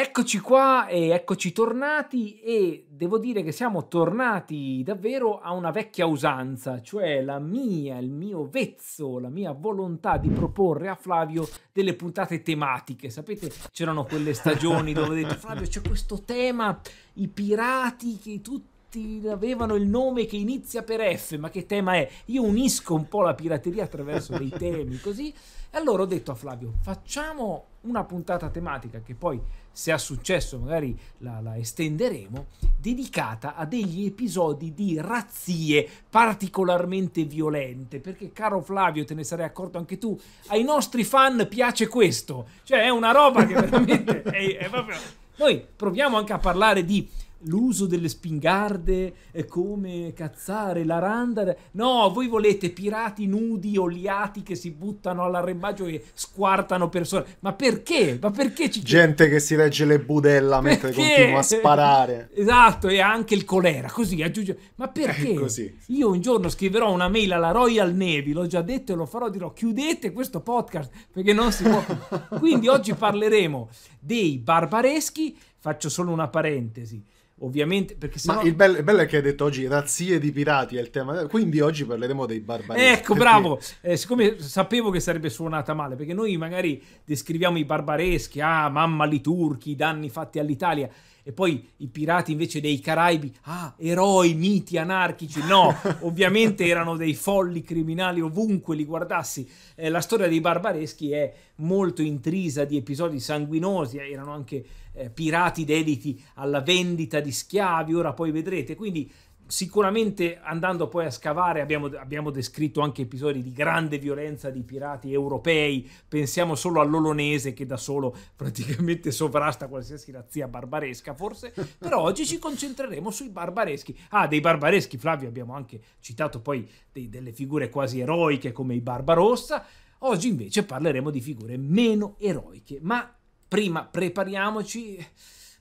Eccoci qua e eccoci tornati e devo dire che siamo tornati davvero a una vecchia usanza, cioè la mia, il mio vezzo, la mia volontà di proporre a Flavio delle puntate tematiche. Sapete, c'erano quelle stagioni dove ho detto Flavio c'è questo tema, i pirati che tutti pirati avevano il nome che inizia per F, ma che tema è? Io unisco un po' la pirateria attraverso dei temi così. E allora ho detto a Flavio, facciamo una puntata tematica che poi, se ha successo, magari la, la estenderemo, dedicata a degli episodi di razzie particolarmente violente, perché caro Flavio, te ne sarei accorto anche tu, ai nostri fan piace questo, cioè è una roba che veramente è, è proprio... Noi proviamo anche a parlare di l'uso delle spingarde è eh, come cazzare la randa. No, voi volete pirati nudi, oliati che si buttano all'arrembaggio e squartano persone. Ma perché? Ma perché ci Gente che si legge le budella perché? mentre continua a sparare. Esatto, e anche il colera, così aggiunge. Ma eh, perché? Io un giorno scriverò una mail alla Royal Navy, l'ho già detto e lo farò, dirò chiudete questo podcast perché non si può. Quindi oggi parleremo dei barbareschi Faccio solo una parentesi. Ovviamente, perché sennò... Ma il bello, il bello, è che hai detto oggi razzie di pirati è il tema, quindi oggi parleremo dei barbari. Ecco, perché... bravo, eh, siccome sapevo che sarebbe suonata male, perché noi magari descriviamo i barbareschi, ah, mamma li turchi, i danni fatti all'Italia, e poi i pirati invece dei Caraibi, ah, eroi, miti, anarchici, no, ovviamente erano dei folli criminali ovunque li guardassi. Eh, la storia dei barbareschi è molto intrisa di episodi sanguinosi, eh, erano anche eh, pirati dediti alla vendita di schiavi, ora poi vedrete, quindi sicuramente andando poi a scavare abbiamo, abbiamo, descritto anche episodi di grande violenza di pirati europei, pensiamo solo all'olonese che da solo praticamente sovrasta qualsiasi razzia barbaresca forse, però oggi ci concentreremo sui barbareschi. Ah, dei barbareschi Flavio abbiamo anche citato poi dei, delle figure quasi eroiche come i Barbarossa, oggi invece parleremo di figure meno eroiche, ma prima prepariamoci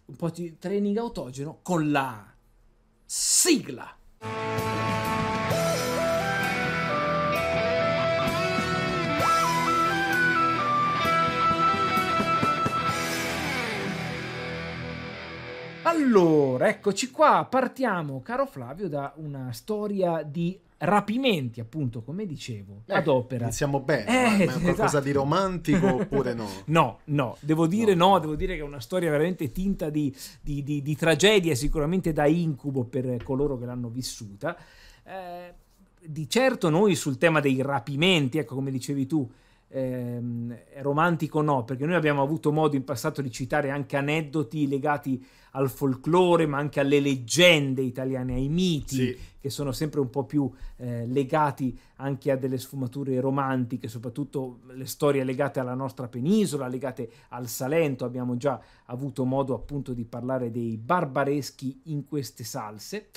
un po' di training autogeno con la Sigla! Allora, eccoci qua, partiamo, caro Flavio, da una storia di rapimenti, appunto, come dicevo, eh, ad opera. Iniziamo bene, eh, ma è qualcosa esatto. di romantico oppure no? no, no, devo dire no. no. devo dire che è una storia veramente tinta di, di, di, di tragedia, sicuramente da incubo per coloro che l'hanno vissuta. Eh, di certo noi sul tema dei rapimenti, ecco come dicevi tu, ehm, romantico no, perché noi abbiamo avuto modo in passato di citare anche aneddoti legati al folklore, ma anche alle leggende italiane, ai miti, sì. che sono sempre un po' più eh, legati anche a delle sfumature romantiche, soprattutto le storie legate alla nostra penisola, legate al Salento. Abbiamo già avuto modo appunto di parlare dei barbareschi in queste salse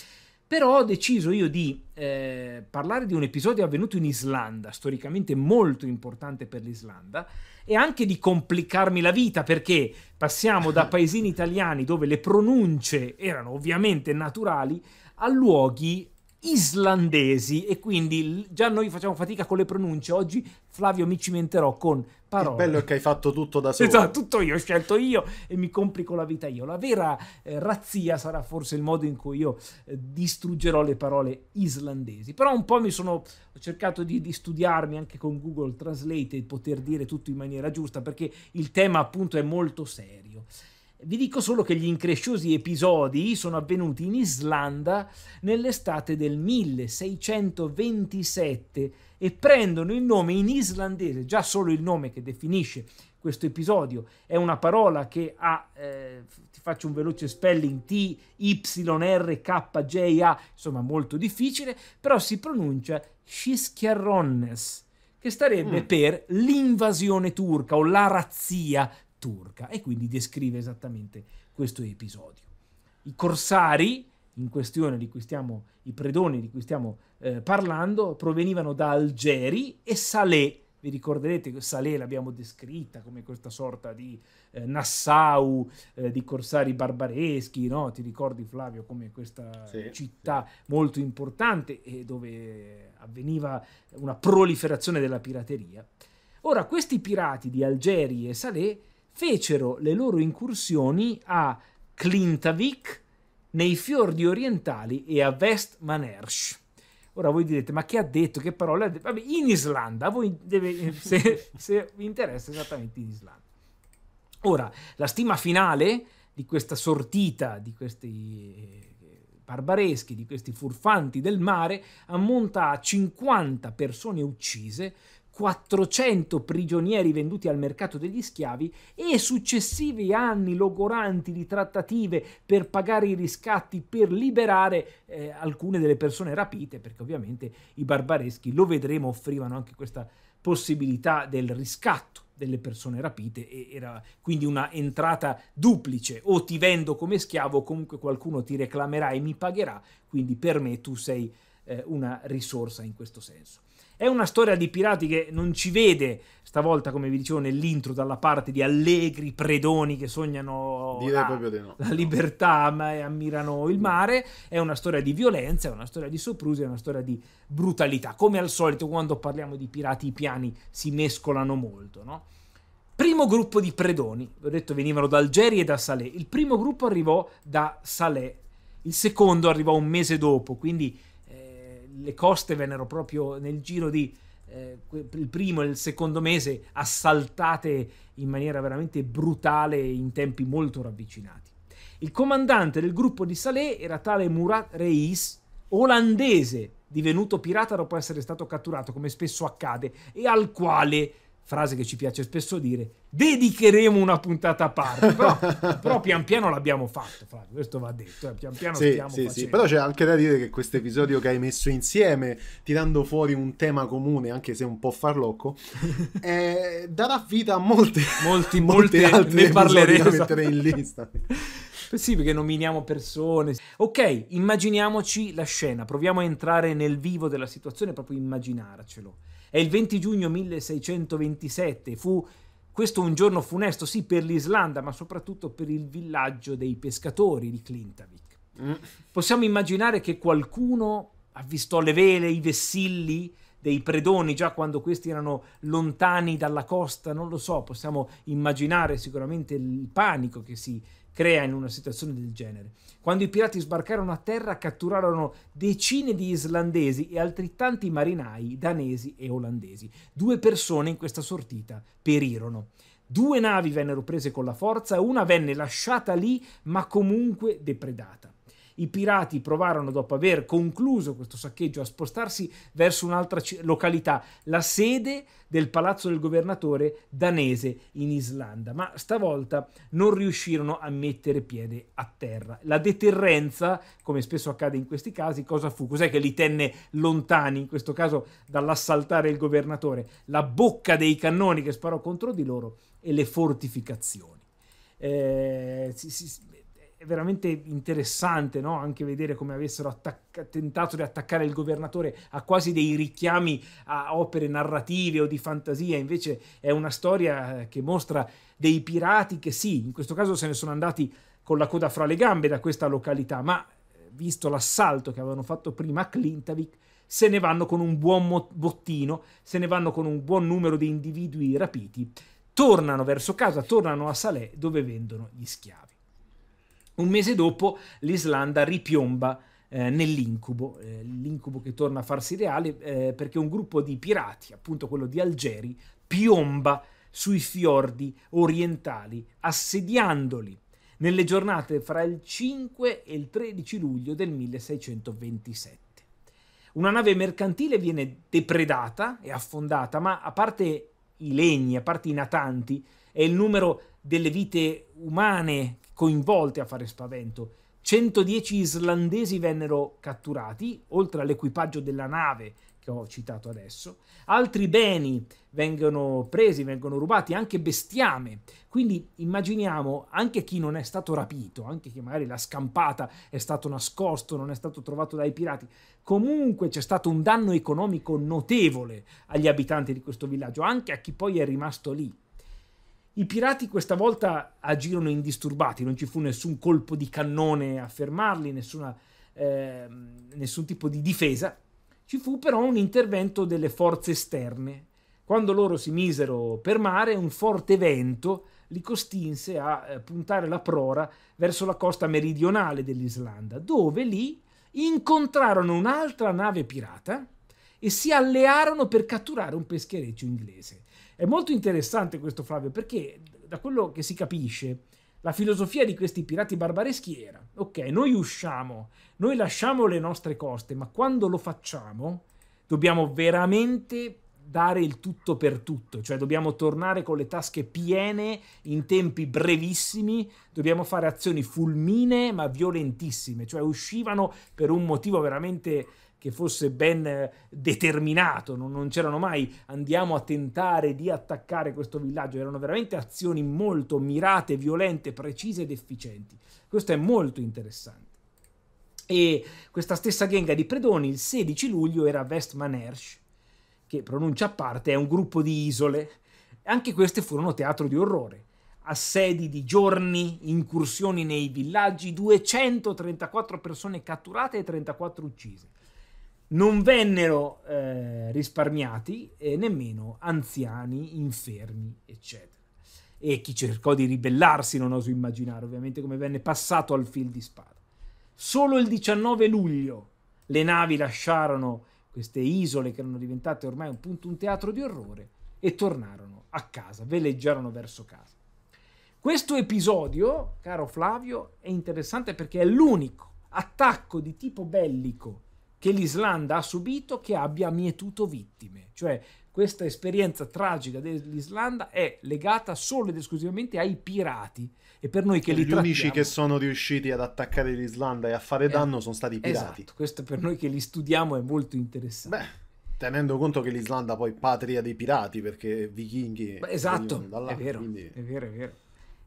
però ho deciso io di eh, parlare di un episodio avvenuto in Islanda, storicamente molto importante per l'Islanda, e anche di complicarmi la vita perché passiamo da paesini italiani dove le pronunce erano ovviamente naturali a luoghi islandesi e quindi già noi facciamo fatica con le pronunce. Oggi Flavio mi cimenterò con Parole. Il bello è che hai fatto tutto da solo. Esatto, tutto io, ho scelto io e mi complico la vita io. La vera eh, razzia sarà forse il modo in cui io eh, distruggerò le parole islandesi. Però un po' mi sono ho cercato di, di, studiarmi anche con Google Translate e poter dire tutto in maniera giusta perché il tema appunto è molto serio. Vi dico solo che gli incresciosi episodi sono avvenuti in Islanda nell'estate del 1627 e prendono il nome in islandese, già solo il nome che definisce questo episodio è una parola che ha, eh, ti faccio un veloce spelling, T, Y, R, K, J, A, insomma molto difficile, però si pronuncia Schischierronnes, che starebbe mm. per l'invasione turca o la razzia turca e quindi descrive esattamente questo episodio. I corsari in questione di cui stiamo, i predoni di cui stiamo eh, parlando, provenivano da Algeri e Salé. Vi ricorderete che Salé l'abbiamo descritta come questa sorta di eh, Nassau, eh, di corsari barbareschi, no? Ti ricordi Flavio come questa sì, città sì. molto importante e dove avveniva una proliferazione della pirateria. Ora, questi pirati di Algeri e Salè fecero le loro incursioni a Klintavik, nei fiordi orientali e a Vestmanersch. Ora voi direte, ma che ha detto? Che parole ha detto? Vabbè, in Islanda, a voi deve, se, se vi interessa esattamente in Islanda. Ora, la stima finale di questa sortita, di questi eh, barbareschi, di questi furfanti del mare, ammonta a 50 persone uccise 400 prigionieri venduti al mercato degli schiavi e successivi anni logoranti di trattative per pagare i riscatti, per liberare eh, alcune delle persone rapite, perché ovviamente i barbareschi, lo vedremo, offrivano anche questa possibilità del riscatto delle persone rapite e era quindi una entrata duplice o ti vendo come schiavo comunque qualcuno ti reclamerà e mi pagherà quindi per me tu sei eh, una risorsa in questo senso è una storia di pirati che non ci vede stavolta, come vi dicevo nell'intro, dalla parte di allegri predoni che sognano la, no. la, libertà ma ammirano il mare. È una storia di violenza, è una storia di soprusi, è una storia di brutalità. Come al solito, quando parliamo di pirati, i piani si mescolano molto, no? Primo gruppo di predoni, ho detto venivano da Algeri e da Salé. Il primo gruppo arrivò da Salé, il secondo arrivò un mese dopo, quindi le coste vennero proprio nel giro di eh, il primo e il secondo mese assaltate in maniera veramente brutale in tempi molto ravvicinati. Il comandante del gruppo di Saleh era tale Murat Reis, olandese, divenuto pirata dopo essere stato catturato, come spesso accade, e al quale frase che ci piace spesso dire, dedicheremo una puntata a parte, però, però pian piano l'abbiamo fatto, Flavio, questo va detto, eh, pian piano sì, sì, sì, però c'è anche da dire che questo episodio che hai messo insieme, tirando fuori un tema comune, anche se un po' farlocco, eh, darà vita a molte, Molti, molte, molte altre ne parleremo, da mettere in lista. sì, perché nominiamo persone. Ok, immaginiamoci la scena, proviamo a entrare nel vivo della situazione, proprio immaginarcelo è il 20 giugno 1627, fu questo un giorno funesto sì per l'Islanda, ma soprattutto per il villaggio dei pescatori di Klintavik. Mm. Possiamo immaginare che qualcuno avvistò le vele, i vessilli dei predoni già quando questi erano lontani dalla costa, non lo so, possiamo immaginare sicuramente il panico che si crea in una situazione del genere. Quando i pirati sbarcarono a terra catturarono decine di islandesi e altrettanti marinai danesi e olandesi. Due persone in questa sortita perirono. Due navi vennero prese con la forza, una venne lasciata lì ma comunque depredata. I pirati provarono, dopo aver concluso questo saccheggio, a spostarsi verso un'altra località, la sede del palazzo del governatore danese in Islanda, ma stavolta non riuscirono a mettere piede a terra. La deterrenza, come spesso accade in questi casi, cosa fu? Cos'è che li tenne lontani, in questo caso dall'assaltare il governatore? La bocca dei cannoni che sparò contro di loro e le fortificazioni. Eh, si, si, è veramente interessante no? anche vedere come avessero attacca- tentato di attaccare il governatore a quasi dei richiami a opere narrative o di fantasia, invece è una storia eh, che mostra dei pirati che sì, in questo caso se ne sono andati con la coda fra le gambe da questa località, ma eh, visto l'assalto che avevano fatto prima a Clintavik, se ne vanno con un buon mot- bottino, se ne vanno con un buon numero di individui rapiti, tornano verso casa, tornano a Salè dove vendono gli schiavi. Un mese dopo l'Islanda ripiomba eh, nell'incubo, eh, l'incubo che torna a farsi reale eh, perché un gruppo di pirati, appunto quello di Algeri, piomba sui fiordi orientali, assediandoli nelle giornate fra il 5 e il 13 luglio del 1627. Una nave mercantile viene depredata e affondata, ma a parte i legni, a parte i natanti, è il numero delle vite umane coinvolte a fare spavento. 110 islandesi vennero catturati, oltre all'equipaggio della nave che ho citato adesso. Altri beni vengono presi, vengono rubati, anche bestiame. Quindi immaginiamo anche chi non è stato rapito, anche chi magari la scampata, è stato nascosto, non è stato trovato dai pirati. Comunque c'è stato un danno economico notevole agli abitanti di questo villaggio, anche a chi poi è rimasto lì. I pirati questa volta agirono indisturbati, non ci fu nessun colpo di cannone a fermarli, nessuna, eh, nessun tipo di difesa. Ci fu però un intervento delle forze esterne. Quando loro si misero per mare, un forte vento li costinse a eh, puntare la prora verso la costa meridionale dell'Islanda, dove lì incontrarono un'altra nave pirata e si allearono per catturare un peschereccio inglese. È molto interessante questo Flavio perché da quello che si capisce la filosofia di questi pirati barbareschi era, ok, noi usciamo, noi lasciamo le nostre coste, ma quando lo facciamo dobbiamo veramente dare il tutto per tutto, cioè dobbiamo tornare con le tasche piene in tempi brevissimi, dobbiamo fare azioni fulmine ma violentissime, cioè uscivano per un motivo veramente che fosse ben eh, determinato, non, non c'erano mai andiamo a tentare di attaccare questo villaggio, erano veramente azioni molto mirate, violente, precise ed efficienti. Questo è molto interessante. E questa stessa ghenga di predoni il 16 luglio era Westman Hersh, che pronuncia a parte è un gruppo di isole. Anche queste furono teatro di orrore. Assedi di giorni, incursioni nei villaggi, 234 persone catturate e 34 uccise non vennero eh, risparmiati eh, nemmeno anziani, infermi, eccetera. E chi cercò di ribellarsi non oso immaginare, ovviamente, come venne passato al fil di spada. Solo il 19 luglio le navi lasciarono queste isole che erano diventate ormai un, punto, un teatro di orrore e tornarono a casa, veleggiarono verso casa. Questo episodio, caro Flavio, è interessante perché è l'unico attacco di tipo bellico che l'Islanda ha subito che abbia mietuto vittime. Cioè questa esperienza tragica dell'Islanda è legata solo ed esclusivamente ai pirati e per noi che e li gli trattiamo... unici che sono riusciti ad attaccare l'Islanda e a fare eh, danno eh, sono stati i pirati. Esatto, questo per noi che li studiamo è molto interessante. Beh tenendo conto che l'Islanda poi è patria dei pirati perché vichinghi Beh, esatto, là, è vero, quindi... è vero, è vero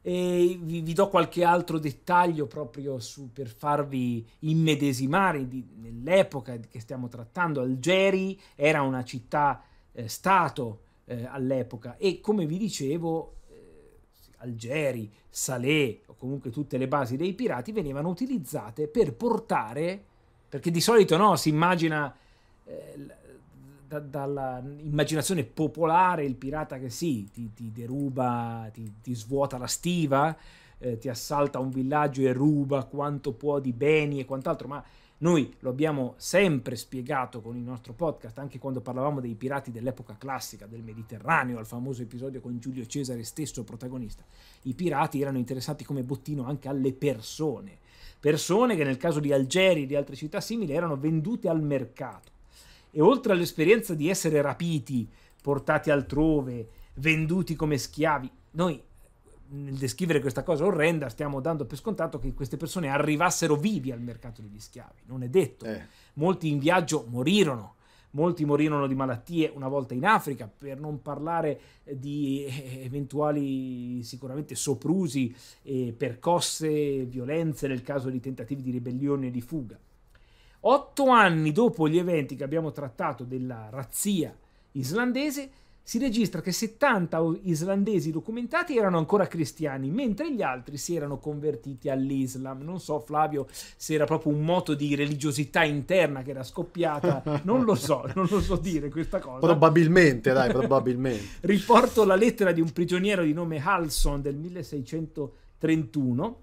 e vi, vi, do qualche altro dettaglio proprio su, per farvi immedesimare di, nell'epoca che stiamo trattando. Algeri era una città-stato eh, eh, all'epoca e come vi dicevo eh, Algeri, Salé o comunque tutte le basi dei pirati venivano utilizzate per portare, perché di solito no, si immagina eh, da, dall'immaginazione popolare il pirata che sì, ti, ti deruba, ti, ti, svuota la stiva, eh, ti assalta un villaggio e ruba quanto può di beni e quant'altro, ma noi lo abbiamo sempre spiegato con il nostro podcast, anche quando parlavamo dei pirati dell'epoca classica, del Mediterraneo, al famoso episodio con Giulio Cesare stesso protagonista. I pirati erano interessati come bottino anche alle persone, persone che nel caso di Algeri e di altre città simili erano vendute al mercato e oltre all'esperienza di essere rapiti, portati altrove, venduti come schiavi, noi nel descrivere questa cosa orrenda stiamo dando per scontato che queste persone arrivassero vivi al mercato degli schiavi. Non è detto. Eh. Molti in viaggio morirono molti morirono di malattie una volta in Africa, per non parlare di eh, eventuali sicuramente soprusi, eh, percosse, violenze nel caso di tentativi di ribellione e di fuga. Otto anni dopo gli eventi che abbiamo trattato della razzia islandese, si registra che 70 islandesi documentati erano ancora cristiani, mentre gli altri si erano convertiti all'Islam. Non so, Flavio, se era proprio un moto di religiosità interna che era scoppiata, non lo so, non lo so dire questa cosa. Probabilmente, dai, probabilmente. Riporto la lettera di un prigioniero di nome Halson del 1631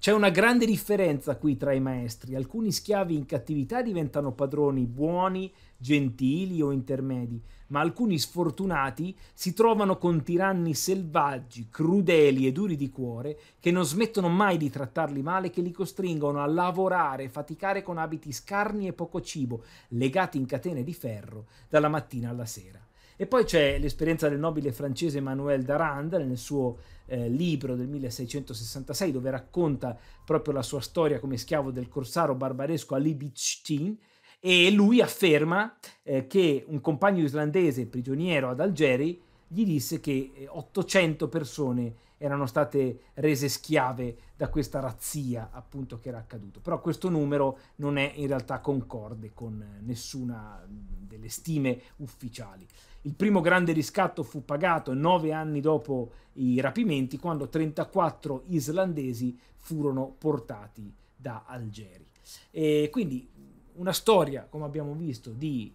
c'è una grande differenza qui tra i maestri. Alcuni schiavi in cattività diventano padroni buoni, gentili o intermedi, ma alcuni sfortunati si trovano con tiranni selvaggi, crudeli e duri di cuore che non smettono mai di trattarli male, che li costringono a lavorare, faticare con abiti scarni e poco cibo, legati in catene di ferro dalla mattina alla sera. E poi c'è l'esperienza del nobile francese Manuel Darand nel suo eh, libro del 1666 dove racconta proprio la sua storia come schiavo del corsaro barbaresco a Libichtin e lui afferma eh, che un compagno islandese prigioniero ad Algeri gli disse che 800 eh, persone erano state rese schiave da questa razzia appunto che era accaduto. Però questo numero non è in realtà concorde con eh, nessuna delle stime ufficiali. Il primo grande riscatto fu pagato nove anni dopo i rapimenti, quando 34 islandesi furono portati da Algeri. E quindi una storia, come abbiamo visto, di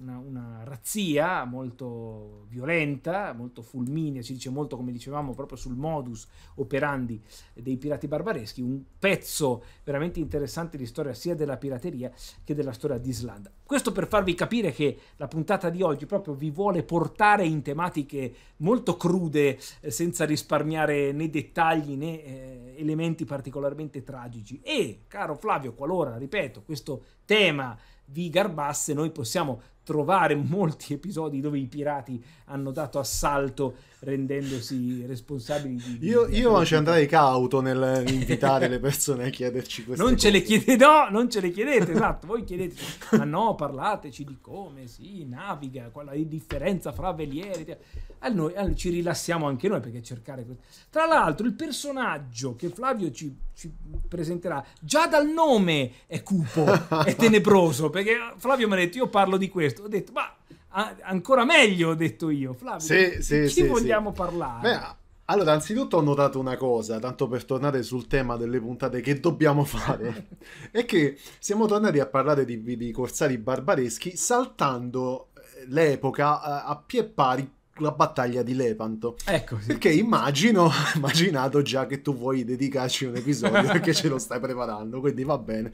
una, una, razzia molto violenta, molto fulminea, ci dice molto, come dicevamo, proprio sul modus operandi dei pirati barbareschi, un pezzo veramente interessante di storia sia della pirateria che della storia di Islanda. Questo per farvi capire che la puntata di oggi proprio vi vuole portare in tematiche molto crude, eh, senza risparmiare né dettagli né eh, elementi particolarmente tragici. E, caro Flavio, qualora, ripeto, questo tema vi garbasse, noi possiamo trovare molti episodi dove i pirati hanno dato assalto rendendosi responsabili di... di io, io ci andrei cauto nell'invitare le persone a chiederci queste non cose. Ce le chiedete, no, non ce le chiedete, esatto, voi chiedete, ma no, parlateci di come si naviga, qual è la differenza fra veliere noi, noi, ci rilassiamo anche noi perché cercare questo. Tra l'altro il personaggio che Flavio ci, ci presenterà già dal nome è cupo, e tenebroso, perché Flavio mi ha detto io parlo di questo, ho detto ma ancora meglio ho detto io, Flavio, sì, sì, chi sì, vogliamo sì. parlare? Beh, allora, anzitutto ho notato una cosa, tanto per tornare sul tema delle puntate che dobbiamo fare, è che siamo tornati a parlare di, di corsari barbareschi saltando eh, l'epoca eh, a pie pari la battaglia di Lepanto. Ecco. Sì. Perché immagino, immaginato già che tu vuoi dedicarci un episodio perché ce lo stai preparando, quindi va bene.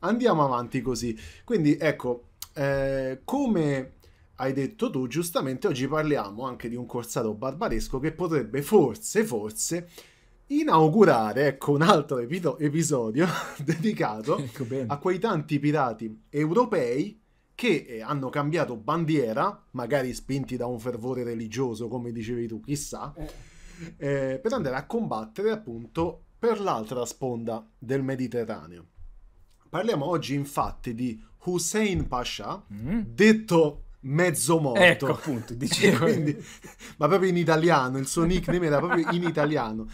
Andiamo avanti così. Quindi ecco, eh, come hai detto tu, giustamente oggi parliamo anche di un corsato barbaresco che potrebbe forse, forse inaugurare ecco, un altro episodio dedicato ecco a quei tanti pirati europei che eh, hanno cambiato bandiera, magari spinti da un fervore religioso, come dicevi tu, chissà, eh. eh, per andare a combattere appunto per l'altra sponda del Mediterraneo. Parliamo oggi infatti di Hussein Pasha, mm. detto mezzo morto. Ecco, appunto, dicevo. Quindi, ma proprio in italiano, il suo nickname era proprio in italiano,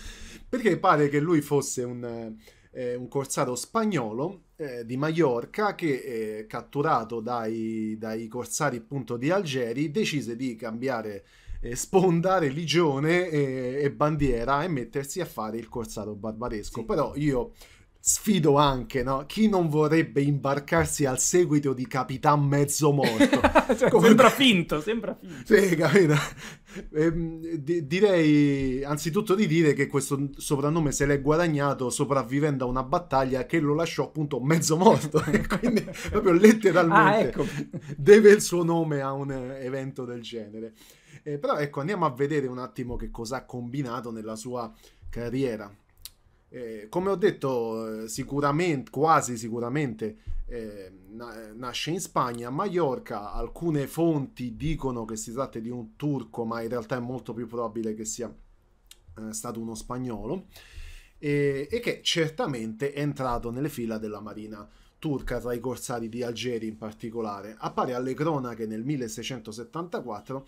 perché pare che lui fosse un eh, un corsaro spagnolo eh, di Mallorca che, eh, catturato dai, dai, corsari appunto di Algeri, decise di cambiare eh, sponda, religione e, eh, e, bandiera e mettersi a fare il corsaro barbaresco. Sì. Però io sfido anche, no? Chi non vorrebbe imbarcarsi al seguito di Capitan Mezzo Morto? cioè, Come... Sembra finto, sembra finto. Sì, capito? E, ehm, di, direi anzitutto di dire che questo soprannome se l'è guadagnato sopravvivendo a una battaglia che lo lasciò appunto mezzo morto e quindi proprio letteralmente ah, ecco. deve il suo nome a un evento del genere. Eh, però ecco, andiamo a vedere un attimo che cosa ha combinato nella sua carriera. Eh, come ho detto, eh, sicuramente, quasi sicuramente eh, nasce in Spagna, a Mallorca. Alcune fonti dicono che si tratta di un turco, ma in realtà è molto più probabile che sia eh, stato uno spagnolo. E, e che certamente è entrato nelle fila della marina turca tra i corsari di Algeri in particolare. Appare alle cronache nel 1674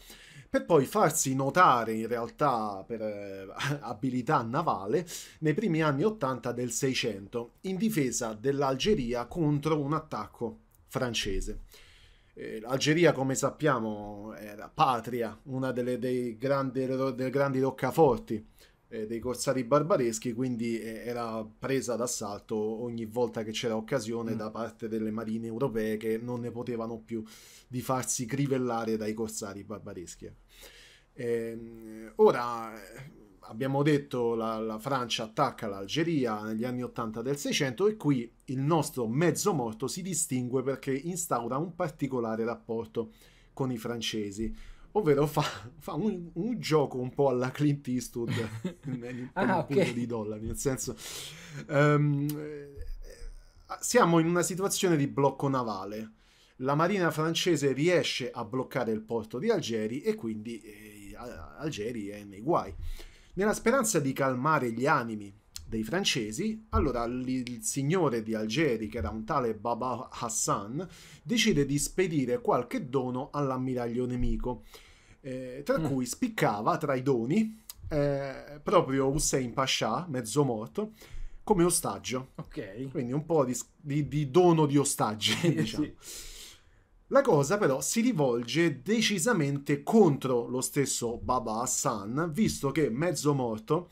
per poi farsi notare in realtà per eh, abilità navale nei primi anni 80 del 600 in difesa dell'Algeria contro un attacco francese. Eh, L'Algeria, come sappiamo, era patria, una delle, dei grandi, delle grandi roccaforti eh, dei corsari barbareschi, quindi eh, era presa d'assalto ogni volta che c'era occasione mm. da parte delle marine europee che non ne potevano più di farsi crivellare dai corsari barbareschi. Ehm, eh, ora abbiamo detto la, la Francia attacca l'Algeria negli anni 80 del 600 e qui il nostro mezzo morto si distingue perché instaura un particolare rapporto con i francesi ovvero fa, fa un, un, gioco un po' alla Clint Eastwood in, ah, okay. di dollari, nel senso um, siamo in una situazione di blocco navale. La marina francese riesce a bloccare il porto di Algeri e quindi eh, Algeri è nei guai. Nella speranza di calmare gli animi dei francesi, allora il signore di Algeri, che era un tale Baba Hassan, decide di spedire qualche dono all'ammiraglio nemico, eh, tra mm. cui spiccava tra i doni eh, proprio Hussein Pasha, mezzo morto, come ostaggio. Ok. Quindi un po' di, di, di dono di ostaggi, diciamo. La cosa però si rivolge decisamente contro lo stesso Baba Hassan, visto che mezzo morto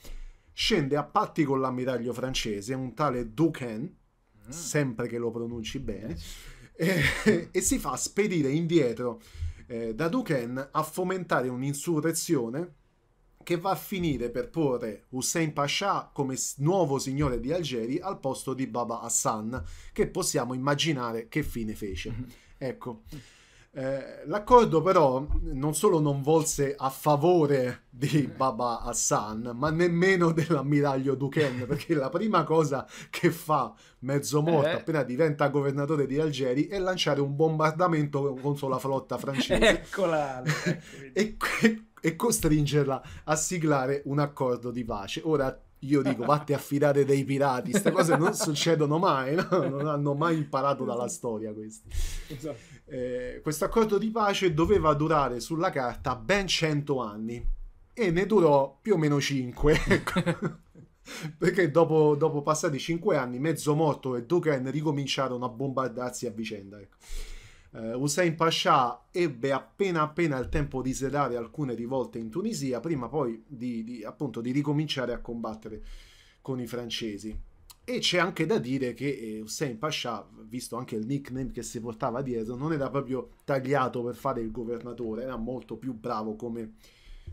scende a patti con l'ammiraglio francese, un tale Duquesne, ah. sempre che lo pronunci bene, eh. e, e, si fa spedire indietro eh, da Duquesne a fomentare un'insurrezione che va a finire per porre Hussein Pasha come nuovo signore di Algeri al posto di Baba Hassan, che possiamo immaginare che fine fece. Mm-hmm. Ecco. Eh, l'accordo però non solo non volse a favore di Baba Hassan, ma nemmeno dell'ammiraglio Duquen, perché la prima cosa che fa mezzo morto eh. appena diventa governatore di Algeri è lanciare un bombardamento contro la flotta francese. Eccola! Ecco, e, e, e costringerla a siglare un accordo di pace. Ora io dico vatti a fidare dei pirati, queste cose non succedono mai, no? non hanno mai imparato dalla esatto. storia questi. Esatto eh, questo accordo di pace doveva durare sulla carta ben 100 anni e ne durò più o meno 5. Ecco. Perché dopo, dopo, passati 5 anni, mezzo morto e Duken ricominciarono a bombardarsi a vicenda. Ecco. Eh, Hussein Pasha ebbe appena appena il tempo di sedare alcune rivolte in Tunisia, prima poi di, di, appunto, di ricominciare a combattere con i francesi. E c'è anche da dire che eh, Hussein Pasha, visto anche il nickname che si portava dietro, non era proprio tagliato per fare il governatore, era molto più bravo come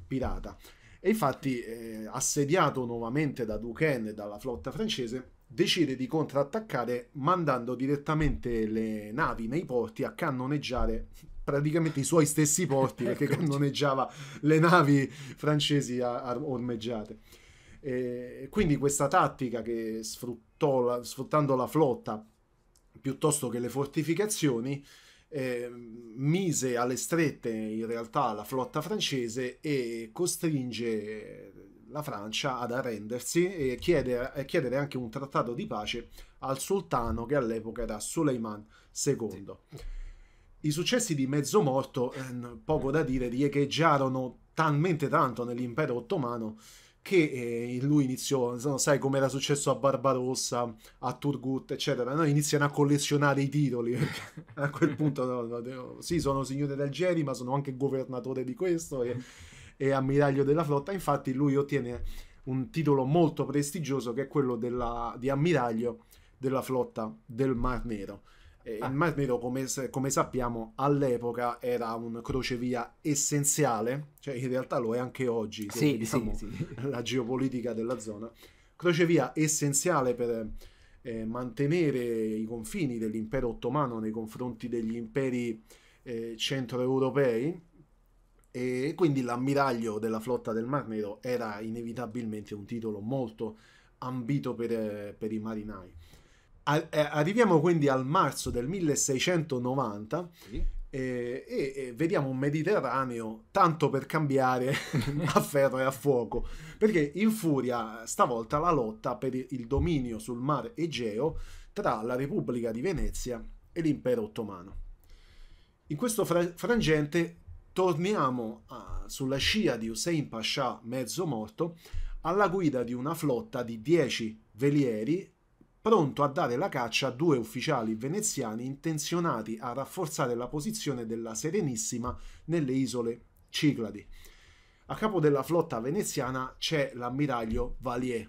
pirata. E infatti, eh, assediato nuovamente da Duquesne e dalla flotta francese, decide di contrattaccare mandando direttamente le navi nei porti a cannoneggiare praticamente i suoi stessi porti perché ecco. cannoneggiava le navi francesi a, ormeggiate. E quindi questa tattica che sfruttava la, sfruttando la flotta piuttosto che le fortificazioni, eh, mise alle strette in realtà la flotta francese e costringe la Francia ad arrendersi e chiedere, e chiedere anche un trattato di pace al sultano che all'epoca era Suleiman II. I successi di Mezzomorto, eh, poco mm. da dire, riecheggiarono talmente tanto nell'impero ottomano che eh, lui iniziò, no, sai come era successo a Barbarossa, a Turgut, eccetera, no? iniziano a collezionare i titoli, a quel punto no, no, sì sono signore d'Algeri, ma sono anche governatore di questo e, e ammiraglio della flotta, infatti lui ottiene un titolo molto prestigioso che è quello della, di ammiraglio della flotta del Mar Nero. Ah. Il Mar Nero, come, come, sappiamo, all'epoca era un crocevia essenziale, cioè in realtà lo è anche oggi, se sì, diciamo, sì, sì. la geopolitica della zona, crocevia essenziale per eh, mantenere i confini dell'impero ottomano nei confronti degli imperi eh, centroeuropei e quindi l'ammiraglio della flotta del Mar Nero era inevitabilmente un titolo molto ambito per, eh, per i marinai. Eh, arriviamo quindi al marzo del 1690 sì. e, eh, e, e, vediamo un Mediterraneo tanto per cambiare a ferro e a fuoco, perché in furia stavolta la lotta per il dominio sul mar Egeo tra la Repubblica di Venezia e l'Impero Ottomano. In questo fra frangente torniamo a, ah, sulla scia di Hussein Pascià mezzo morto alla guida di una flotta di 10 velieri pronto a dare la caccia a due ufficiali veneziani intenzionati a rafforzare la posizione della Serenissima nelle isole Cicladi. A capo della flotta veneziana c'è l'ammiraglio Valier,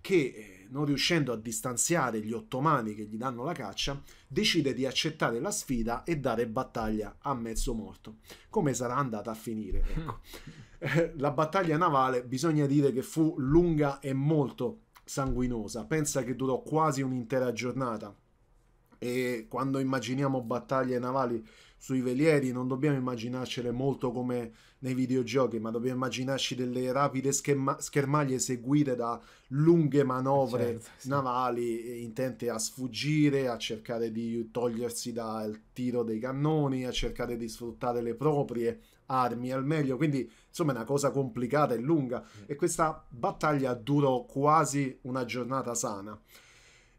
che, eh, non riuscendo a distanziare gli ottomani che gli danno la caccia, decide di accettare la sfida e dare battaglia a mezzo morto. Come sarà andata a finire? Ecco. Eh, la battaglia navale bisogna dire che fu lunga e molto sanguinosa. Pensa che durò quasi un'intera giornata. E quando immaginiamo battaglie navali sui velieri non dobbiamo immaginarcele molto come nei videogiochi, ma dobbiamo immaginarci delle rapide scherma- schermaglie seguite da lunghe manovre certo, sì. navali eh, intente a sfuggire, a cercare di togliersi dal tiro dei cannoni, a cercare di sfruttare le proprie armi al meglio, quindi insomma è una cosa complicata e lunga mm. e questa battaglia durò quasi una giornata sana,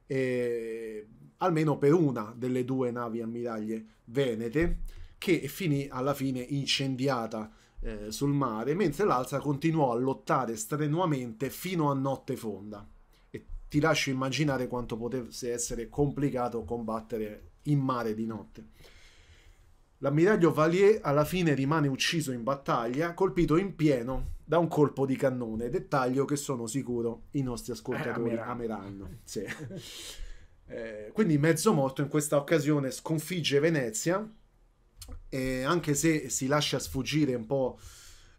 e, almeno per una delle due navi ammiraglie venete, che finì alla fine incendiata eh, sul mare, mentre l'altra continuò a lottare strenuamente fino a notte fonda. E ti lascio immaginare quanto potesse essere complicato combattere in mare di notte. L'ammiraglio Valier alla fine rimane ucciso in battaglia, colpito in pieno da un colpo di cannone, dettaglio che sono sicuro i nostri ascoltatori eh, ameranno. Sì. eh, quindi mezzo morto in questa occasione sconfigge Venezia, e anche se si lascia sfuggire un po',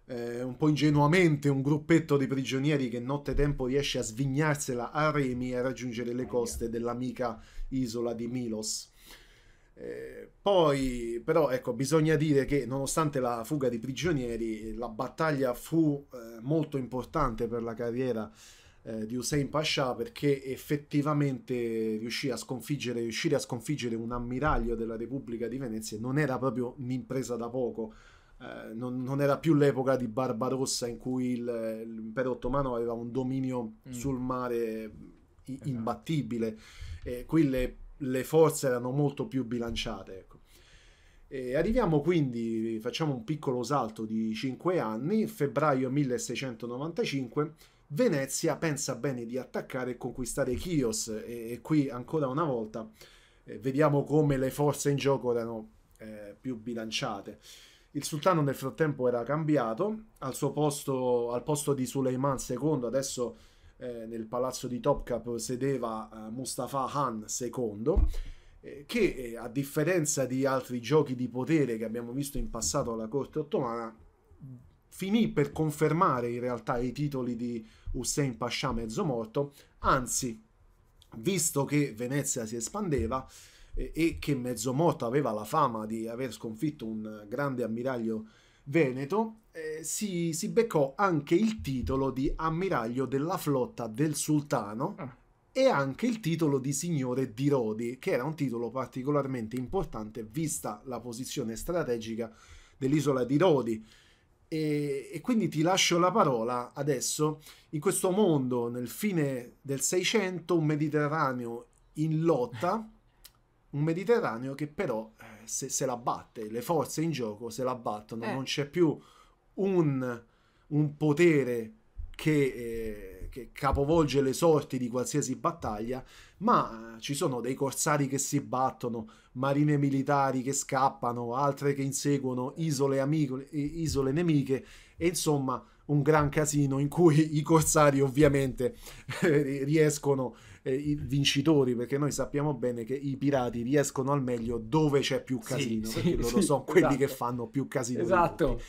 eh, un po' ingenuamente un gruppetto di prigionieri che nottetempo riesce a svignarsela a remi e a raggiungere le coste dell'amica isola di Milos. Eh, poi, però, ecco, bisogna dire che nonostante la fuga di prigionieri, la battaglia fu eh, molto importante per la carriera eh, di Hussein Pasha perché effettivamente riuscì a sconfiggere, riuscire a sconfiggere un ammiraglio della Repubblica di Venezia non era proprio un'impresa da poco. Eh, non, non, era più l'epoca di Barbarossa in cui il, l'impero ottomano aveva un dominio mm. sul mare i- esatto. imbattibile. qui le le forze erano molto più bilanciate. Ecco. E arriviamo quindi, facciamo un piccolo salto di 5 anni, febbraio 1695, Venezia pensa bene di attaccare e conquistare Chios e, e qui ancora una volta eh, vediamo come le forze in gioco erano eh, più bilanciate. Il sultano nel frattempo era cambiato, al, posto, al posto di Suleiman II adesso eh, nel palazzo di Topkap sedeva eh, Mustafa Han II, eh, che eh, a differenza di altri giochi di potere che abbiamo visto in passato alla corte ottomana, finì per confermare in realtà i titoli di Hussein Pascià mezzo morto, anzi, visto che Venezia si espandeva, eh, e che Mezzomorto aveva la fama di aver sconfitto un grande ammiraglio veneto eh, si, si, beccò anche il titolo di ammiraglio della flotta del sultano ah. e anche il titolo di signore di Rodi, che era un titolo particolarmente importante vista la posizione strategica dell'isola di Rodi. E, e, quindi ti lascio la parola adesso. In questo mondo, nel fine del Seicento, un Mediterraneo in lotta. un Mediterraneo che però eh, se, se, la batte, le forze in gioco se la battono, eh. non c'è più un, un potere che, eh, che, capovolge le sorti di qualsiasi battaglia, ma eh, ci sono dei corsari che si battono, marine militari che scappano, altre che inseguono isole, amico, isole nemiche e insomma un gran casino in cui i corsari ovviamente eh, riescono a eh, i vincitori, perché noi sappiamo bene che i pirati riescono al meglio dove c'è più casino, sì, perché sì, loro sì, sono quelli esatto. che fanno più casino. Esatto.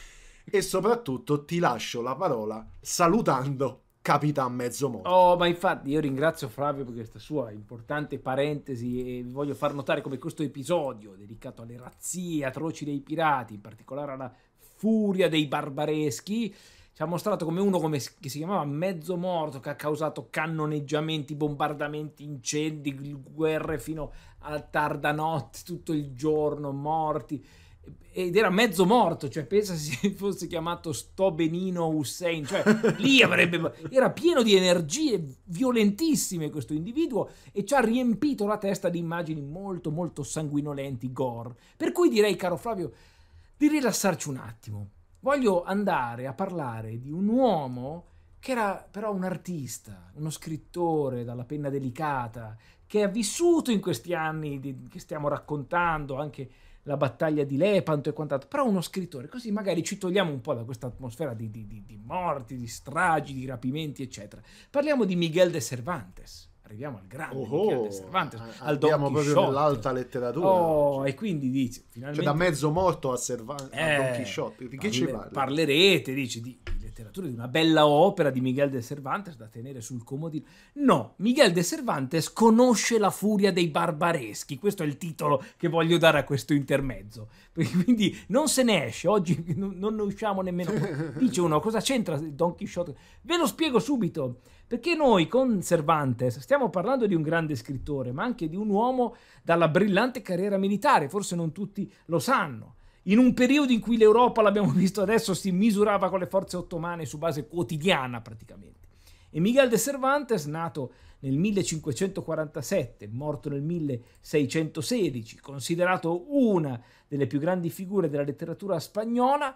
E soprattutto ti lascio la parola salutando Capitan Mezzomondo. Oh, ma infatti io ringrazio Flavio per questa sua importante parentesi e vi voglio far notare come questo episodio dedicato alle razzie atroci dei pirati, in particolare alla furia dei barbareschi, ci ha mostrato come uno come, che si chiamava Mezzo Morto, che ha causato cannoneggiamenti, bombardamenti, incendi, guerre fino a tarda notte, tutto il giorno, morti. Ed era mezzo morto, cioè pensa se fosse chiamato Sto Benino Hussein, cioè lì avrebbe... Era pieno di energie violentissime questo individuo e ci ha riempito la testa di immagini molto molto sanguinolenti, gore. Per cui direi, caro Flavio, di rilassarci un attimo voglio andare a parlare di un uomo che era però un artista, uno scrittore dalla penna delicata, che ha vissuto in questi anni di, che stiamo raccontando, anche la battaglia di Lepanto e quant'altro, però uno scrittore, così magari ci togliamo un po' da questa atmosfera di, di, di morti, di stragi, di rapimenti, eccetera. Parliamo di Miguel de Cervantes arriviamo al grande oh, oh Cervantes, a, al Don proprio Quixote. nell'alta letteratura. Oh, cioè, e quindi dice, finalmente... Cioè da mezzo morto a, Cervantes, eh, a Don eh, Quixote, di che ci parli? Parlerete, dici, di, di, letteratura, di una bella opera di Miguel de Cervantes da tenere sul comodino. No, Miguel de Cervantes conosce la furia dei barbareschi, questo è il titolo che voglio dare a questo intermezzo. Quindi non se ne esce, oggi non ne usciamo nemmeno. Dice uno, cosa c'entra Don Quixote? Ve lo spiego subito perché noi con Cervantes stiamo parlando di un grande scrittore, ma anche di un uomo dalla brillante carriera militare, forse non tutti lo sanno. In un periodo in cui l'Europa, l'abbiamo visto adesso, si misurava con le forze ottomane su base quotidiana praticamente. E Miguel de Cervantes, nato nel 1547, morto nel 1616, considerato una delle più grandi figure della letteratura spagnola,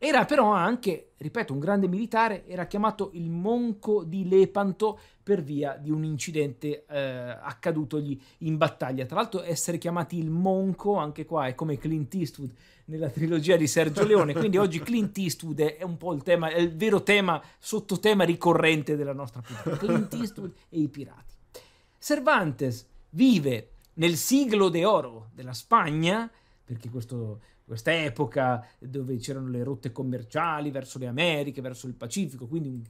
era però anche, ripeto, un grande militare, era chiamato il Monco di Lepanto per via di un incidente eh, accadutogli in battaglia. Tra l'altro essere chiamati il Monco, anche qua, è come Clint Eastwood nella trilogia di Sergio Leone, quindi oggi Clint Eastwood è un po' il tema, è il vero tema, sottotema ricorrente della nostra puntata, Clint Eastwood e i pirati. Cervantes vive nel siglo de oro della Spagna, perché questo questa epoca dove c'erano le rotte commerciali verso le Americhe, verso il Pacifico, quindi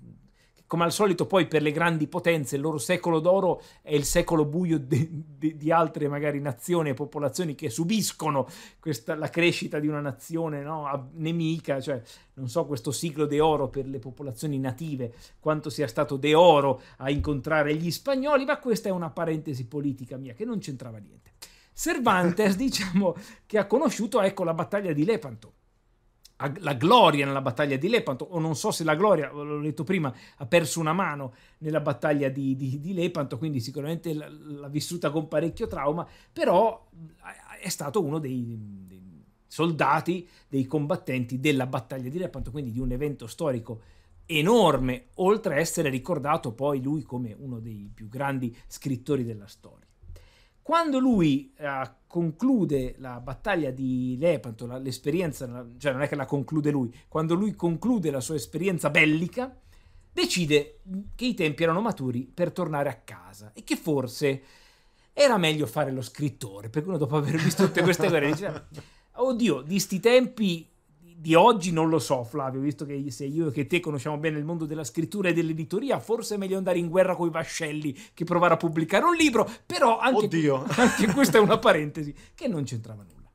come al solito poi per le grandi potenze il loro secolo d'oro è il secolo buio di, di, di altre magari nazioni e popolazioni che subiscono questa, la crescita di una nazione no, nemica, cioè non so questo siglo d'oro per le popolazioni native quanto sia stato de oro a incontrare gli spagnoli, ma questa è una parentesi politica mia che non c'entrava niente. Cervantes diciamo che ha conosciuto ecco, la battaglia di Lepanto la gloria nella battaglia di Lepanto, o non so se la gloria, l'ho detto prima, ha perso una mano nella battaglia di, di, di Lepanto, quindi sicuramente l'ha vissuta con parecchio trauma, però eh, è stato uno dei, dei, soldati, dei combattenti della battaglia di Lepanto, quindi di un evento storico enorme, oltre a essere ricordato poi lui come uno dei più grandi scrittori della storia. Quando lui uh, conclude la battaglia di Lepanto, la, l'esperienza, la, cioè non è che la conclude lui, quando lui conclude la sua esperienza bellica, decide che i tempi erano maturi per tornare a casa e che forse era meglio fare lo scrittore, perché uno dopo aver visto tutte queste guerre dice, ah, oddio, di sti tempi di oggi non lo so, Flavio, visto che se io e te conosciamo bene il mondo della scrittura e dell'editoria, forse è meglio andare in guerra con i vascelli che provare a pubblicare un libro, però anche, Oddio. anche questa è una parentesi che non c'entrava nulla.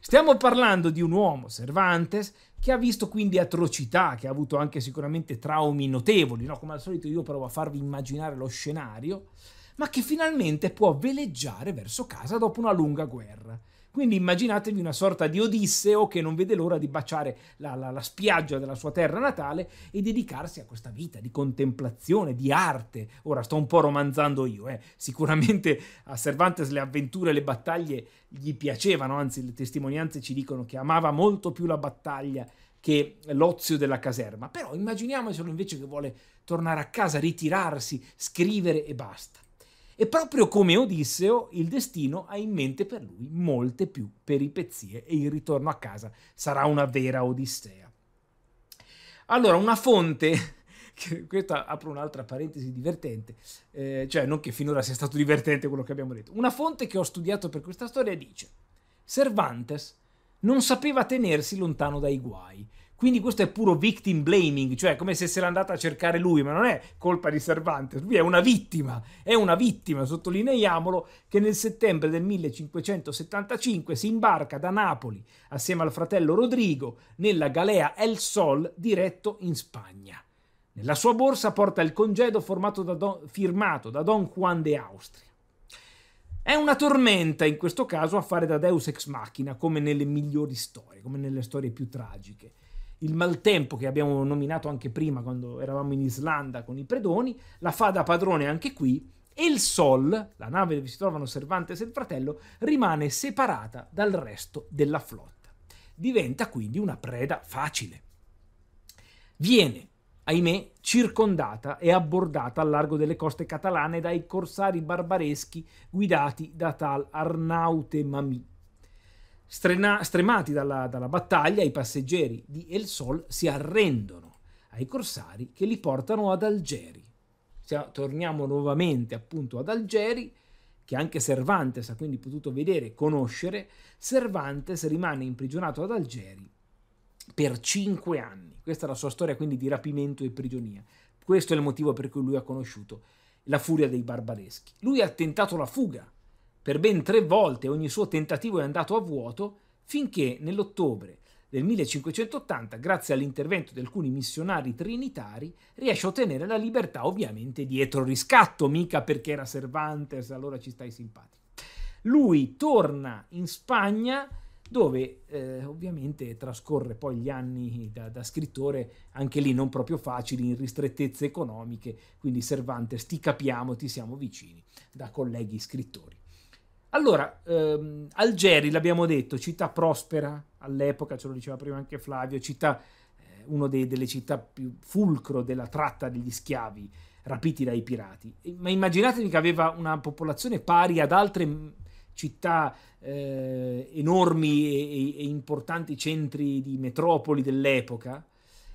Stiamo parlando di un uomo, Cervantes, che ha visto quindi atrocità, che ha avuto anche sicuramente traumi notevoli, no? come al solito io provo a farvi immaginare lo scenario, ma che finalmente può veleggiare verso casa dopo una lunga guerra. Quindi immaginatevi una sorta di Odisseo che non vede l'ora di baciare la, la, la spiaggia della sua terra natale e dedicarsi a questa vita di contemplazione, di arte. Ora sto un po' romanzando io, eh. sicuramente a Cervantes le avventure e le battaglie gli piacevano, anzi le testimonianze ci dicono che amava molto più la battaglia che l'ozio della caserma, però immaginiamocelo invece che vuole tornare a casa, ritirarsi, scrivere e basta. E proprio come Odisseo, il destino ha in mente per lui molte più peripezie e il ritorno a casa sarà una vera Odissea. Allora, una fonte questa apro un'altra parentesi divertente, eh, cioè non che finora sia stato divertente quello che abbiamo detto. Una fonte che ho studiato per questa storia dice: Cervantes non sapeva tenersi lontano dai guai quindi questo è puro victim blaming, cioè come se se l'è andata a cercare lui, ma non è colpa di Cervantes, lui è una vittima, è una vittima, sottolineiamolo, che nel settembre del 1575 si imbarca da Napoli assieme al fratello Rodrigo nella galea El Sol diretto in Spagna. Nella sua borsa porta il congedo da don, firmato da Don Juan de Austria. È una tormenta in questo caso a fare da Deus ex machina, come nelle migliori storie, come nelle storie più tragiche il maltempo che abbiamo nominato anche prima quando eravamo in Islanda con i predoni, la fa da padrone anche qui e il Sol, la nave dove si trovano Cervantes e il fratello, rimane separata dal resto della flotta. Diventa quindi una preda facile. Viene, ahimè, circondata e abbordata al largo delle coste catalane dai corsari barbareschi guidati da tal Arnaute Mamì Strena- stremati dalla, dalla battaglia, i passeggeri di El Sol si arrendono ai corsari che li portano ad Algeri. Se torniamo nuovamente appunto ad Algeri, che anche Cervantes ha quindi potuto vedere e conoscere, Cervantes rimane imprigionato ad Algeri per cinque anni. Questa è la sua storia quindi di rapimento e prigionia. Questo è il motivo per cui lui ha conosciuto la furia dei barbareschi. Lui ha tentato la fuga per ben tre volte ogni suo tentativo è andato a vuoto finché nell'ottobre del 1580, grazie all'intervento di alcuni missionari trinitari, riesce a ottenere la libertà ovviamente dietro riscatto, mica perché era Cervantes, allora ci stai simpatico. Lui torna in Spagna dove eh, ovviamente trascorre poi gli anni da, da, scrittore, anche lì non proprio facili, in ristrettezze economiche, quindi Cervantes ti capiamo, ti siamo vicini da colleghi scrittori. Allora, ehm, Algeri, l'abbiamo detto, città prospera all'epoca, ce lo diceva prima anche Flavio, città, eh, una delle città più fulcro della tratta degli schiavi rapiti dai pirati. Ma immaginatevi che aveva una popolazione pari ad altre mm, città eh, enormi e, e, importanti centri di metropoli dell'epoca.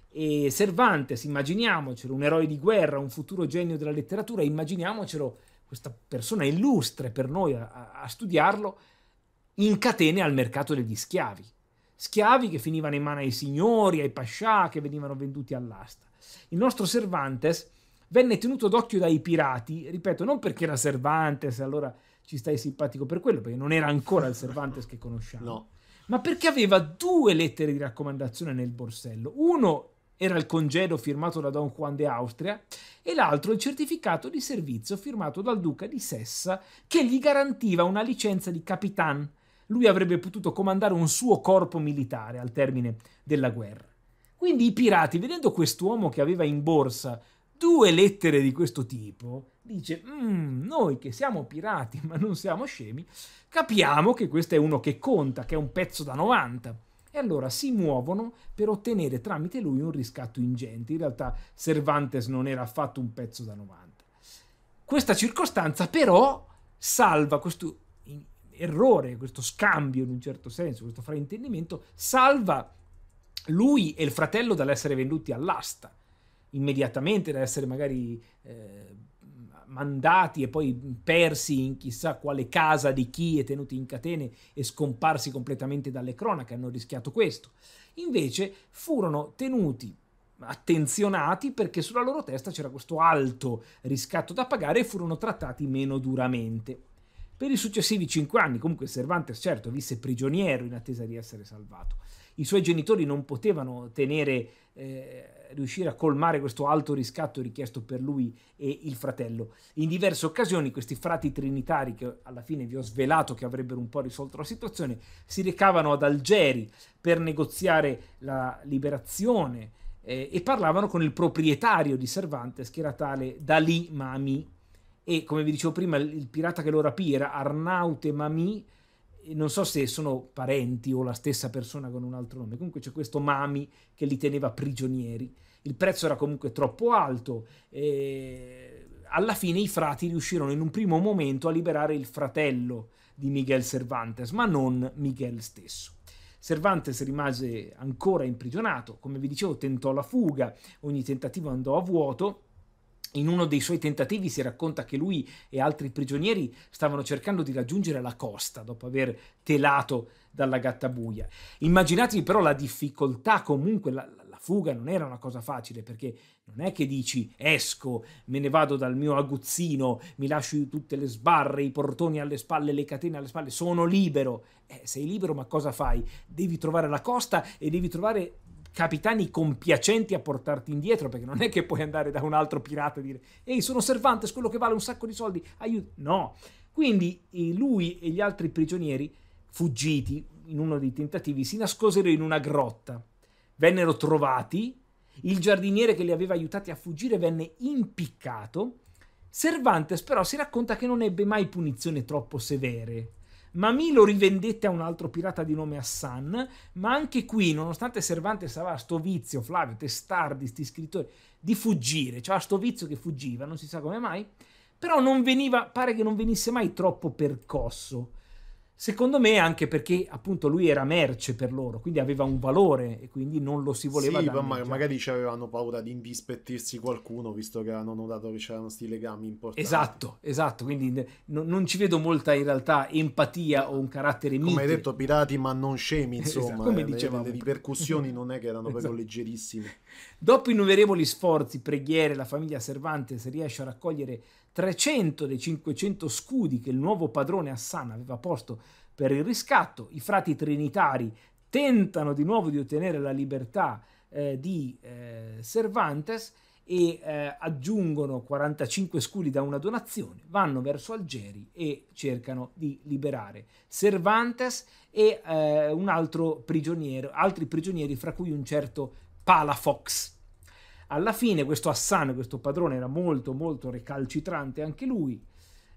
E Cervantes, immaginiamocelo, un eroe di guerra, un futuro genio della letteratura, immaginiamocelo questa persona illustre per noi a, a studiarlo, in catene al mercato degli schiavi. Schiavi che finivano in mano ai signori, ai pascià, che venivano venduti all'asta. Il nostro Cervantes venne tenuto d'occhio dai pirati, ripeto, non perché era Cervantes, allora ci stai simpatico per quello, perché non era ancora il Cervantes che conosciamo, no. ma perché aveva due lettere di raccomandazione nel borsello. Uno era il congedo firmato da Don Juan de Austria, e l'altro il certificato di servizio firmato dal duca di Sessa che gli garantiva una licenza di capitan. Lui avrebbe potuto comandare un suo corpo militare al termine della guerra. Quindi i pirati, vedendo quest'uomo che aveva in borsa due lettere di questo tipo, dice, mm, noi che siamo pirati ma non siamo scemi, capiamo che questo è uno che conta, che è un pezzo da 90 e allora si muovono per ottenere tramite lui un riscatto ingente. In realtà Cervantes non era affatto un pezzo da 90. Questa circostanza però salva questo errore, questo scambio in un certo senso, questo fraintendimento, salva lui e il fratello dall'essere venduti all'asta immediatamente, da essere magari eh, mandati e poi persi in chissà quale casa di chi e tenuti in catene e scomparsi completamente dalle cronache, hanno rischiato questo. Invece furono tenuti attenzionati perché sulla loro testa c'era questo alto riscatto da pagare e furono trattati meno duramente. Per i successivi cinque anni, comunque, Cervantes certo visse prigioniero in attesa di essere salvato i suoi genitori non potevano tenere, eh, riuscire a colmare questo alto riscatto richiesto per lui e il fratello. In diverse occasioni questi frati trinitari, che alla fine vi ho svelato che avrebbero un po' risolto la situazione, si recavano ad Algeri per negoziare la liberazione eh, e parlavano con il proprietario di Cervantes, che era tale Dalí Mami. E come vi dicevo prima, il pirata che lo rapì era Arnaute Mami, non so se sono parenti o la stessa persona con un altro nome, comunque c'è questo Mami che li teneva prigionieri. Il prezzo era comunque troppo alto e alla fine i frati riuscirono in un primo momento a liberare il fratello di Miguel Cervantes, ma non Miguel stesso. Cervantes rimase ancora imprigionato, come vi dicevo tentò la fuga, ogni tentativo andò a vuoto in uno dei suoi tentativi si racconta che lui e altri prigionieri stavano cercando di raggiungere la costa dopo aver telato dalla gattabuia. Immaginatevi però la difficoltà comunque, la, la fuga non era una cosa facile perché non è che dici esco, me ne vado dal mio aguzzino, mi lascio tutte le sbarre, i portoni alle spalle, le catene alle spalle, sono libero. Eh, sei libero ma cosa fai? Devi trovare la costa e devi trovare capitani compiacenti a portarti indietro, perché non è che puoi andare da un altro pirata e dire ehi sono Cervantes, quello che vale un sacco di soldi, aiuto. No. Quindi eh, lui e gli altri prigionieri, fuggiti in uno dei tentativi, si nascosero in una grotta. Vennero trovati, il giardiniere che li aveva aiutati a fuggire venne impiccato. Cervantes però si racconta che non ebbe mai punizioni troppo severe Mami lo rivendette a un altro pirata di nome Hassan, ma anche qui, nonostante Cervantes aveva sto vizio, Flavio, testardi, sti scrittori, di fuggire, cioè sto vizio che fuggiva, non si sa come mai, però non veniva, pare che non venisse mai troppo percosso. Secondo me anche perché appunto lui era merce per loro, quindi aveva un valore e quindi non lo si voleva sì, ma diciamo. magari ci avevano paura di indispettirsi qualcuno visto che hanno notato che c'erano questi legami importanti. Esatto, esatto, quindi n- non ci vedo molta in realtà empatia o un carattere mite. Come hai detto pirati ma non scemi, esatto, insomma, esatto, come eh, dicevamo. Le, le ripercussioni non è che erano esatto. leggerissime. Dopo innumerevoli sforzi, preghiere, la famiglia Cervantes riesce a raccogliere 300 dei 500 scudi che il nuovo padrone Hassan aveva posto per il riscatto, i frati trinitari tentano di nuovo di ottenere la libertà eh, di eh, Cervantes e eh, aggiungono 45 scudi da una donazione, vanno verso Algeri e cercano di liberare Cervantes e eh, un altro prigioniero, altri prigionieri fra cui un certo Palafox. Alla fine questo Hassan, questo padrone, era molto molto recalcitrante anche lui,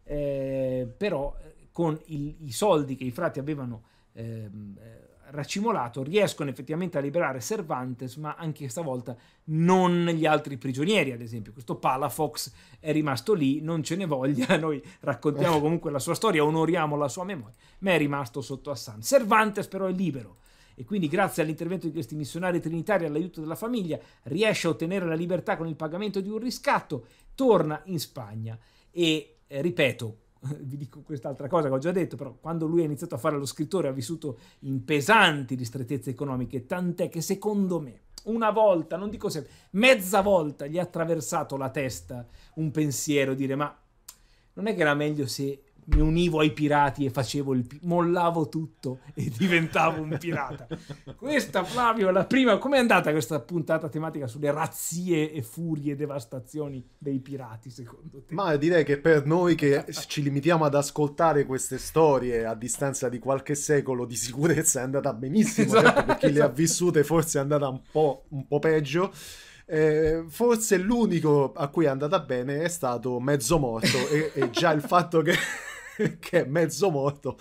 eh, però eh, con il, i soldi che i frati avevano ehm, eh, racimolato riescono effettivamente a liberare Cervantes, ma anche stavolta non gli altri prigionieri, ad esempio. Questo Palafox è rimasto lì, non ce ne voglia, noi raccontiamo comunque la sua storia, onoriamo la sua memoria, ma è rimasto sotto Assange. Cervantes però è libero e quindi grazie all'intervento di questi missionari trinitari e all'aiuto della famiglia riesce a ottenere la libertà con il pagamento di un riscatto, torna in Spagna e eh, ripeto, vi dico quest'altra cosa che ho già detto, però quando lui ha iniziato a fare lo scrittore ha vissuto in pesanti ristrettezze economiche, tant'è che secondo me una volta, non dico sempre, mezza volta gli ha attraversato la testa un pensiero, dire ma non è che era meglio se mi univo ai pirati e facevo il mollavo tutto e diventavo un pirata. questa Flavio, la prima, com'è andata questa puntata tematica sulle razzie e furie e devastazioni dei pirati secondo te? Ma direi che per noi che ci limitiamo ad ascoltare queste storie a distanza di qualche secolo di sicurezza è andata benissimo, esatto, certo, per chi esatto. le ha esatto. vissute forse è andata un po', un po peggio. Eh, forse l'unico a cui è andata bene è stato mezzo morto e, e già il fatto che che è mezzo morto,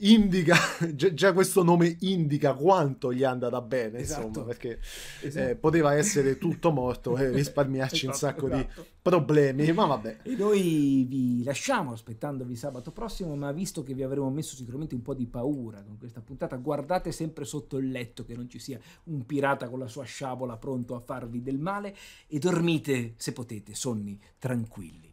indica, già questo nome indica quanto gli è andata bene, esatto. insomma, perché eh, esatto. eh, poteva essere tutto morto e risparmiarci esatto, un sacco di esatto. problemi, ma vabbè. E noi vi lasciamo aspettandovi sabato prossimo, ma visto che vi avremo messo sicuramente un po' di paura con questa puntata, guardate sempre sotto il letto che non ci sia un pirata con la sua sciabola pronto a farvi del male e dormite, se potete, sonni tranquilli.